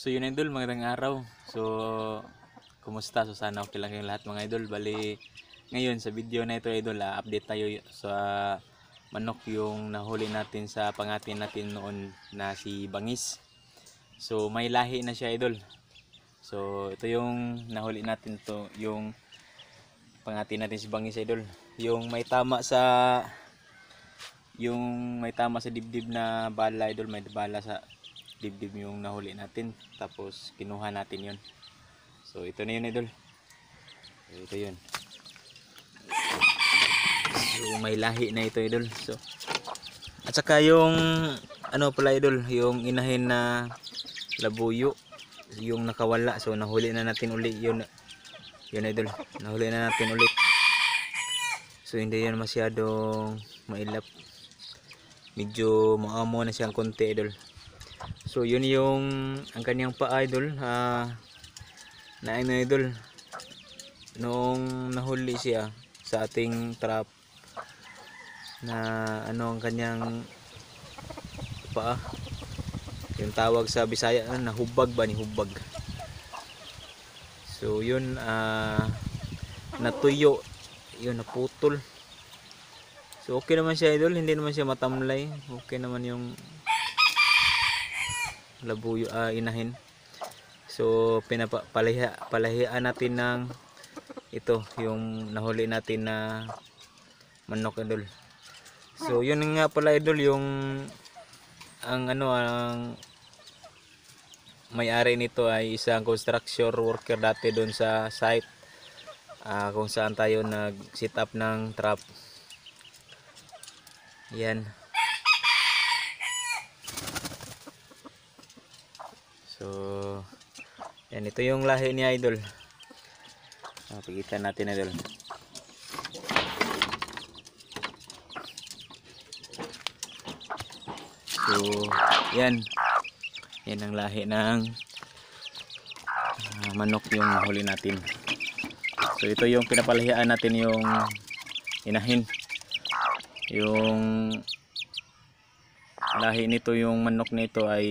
So yun idol, magandang araw. So kumusta? So sana okay lang kayong lahat mga idol. Bali ngayon sa video na ito idol, ah, update tayo sa manok yung nahuli natin sa pangatin natin noon na si Bangis. So may lahi na siya idol. So ito yung nahuli natin to yung pangatin natin si Bangis idol. Yung may tama sa yung may tama sa dibdib na bala idol, may bala sa dibdib yung nahuli natin tapos kinuha natin yun so ito na yun idol ito yun so may lahi na ito idol so at saka yung ano pala idol yung inahin na labuyo yung nakawala so nahuli na natin uli yun yun idol nahuli na natin uli so hindi yan masyadong mailap medyo maamo na siyang konti idol So yun yung ang kaniyang pa-idol uh, na in idol noong nahuli siya sa ating trap na ano ang kanyang pa yung tawag sa Bisaya ano, na hubag ba ni hubag so yun uh, natuyo yun naputol so okay naman siya idol hindi naman siya matamlay okay naman yung labuyo uh, inahin so pinapalahiya palahian natin ng ito yung nahuli natin na manok idol so yun nga pala idol yung ang ano ang may-ari nito ay isang construction worker dati doon sa site uh, kung saan tayo nag-set up ng trap yan So, yan ito yung lahi ni Idol. Pakita natin Idol. So, yan. Yan ang lahi ng ah, manok yung huli natin. So, ito yung pinapalahian natin yung inahin. Yung lahi nito yung manok nito ay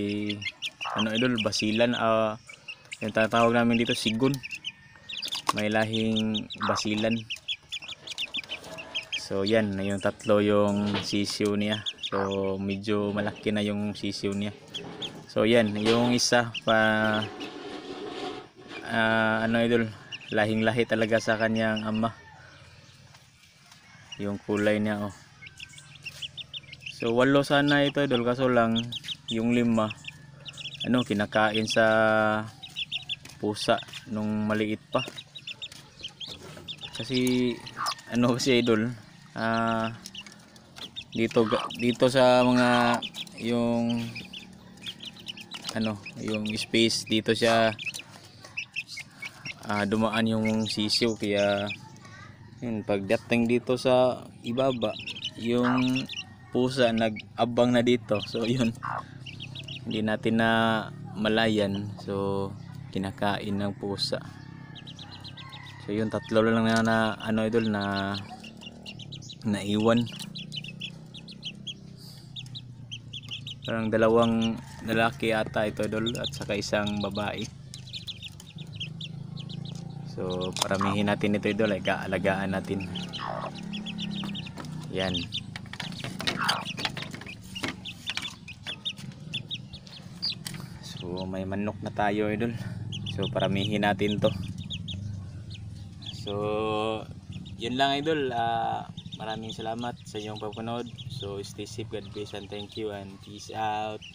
ano idol basilan uh, yung tatawag namin dito sigun may lahing basilan so yan yung tatlo yung sisiw niya so medyo malaki na yung sisiw niya so yan yung isa pa uh, ano idol lahing lahi talaga sa kanyang ama yung kulay niya oh so walo sana ito idol kaso lang yung lima ano kinakain sa pusa nung maliit pa kasi ano si idol uh, dito dito sa mga yung ano yung space dito siya uh, dumaan yung sisiw kaya yun pagdating dito sa ibaba yung pusa nagabang na dito so yun hindi natin na malayan so kinakain ng pusa so yun tatlo lang na, na ano idol na naiwan parang dalawang lalaki ata ito idol at saka isang babae so paramihin natin ito idol ay kaalagaan natin yan So may manok na tayo idol. So paramihin natin 'to. So 'yun lang idol. Uh, maraming salamat sa inyong panonood. So stay safe, God bless and thank you and peace out.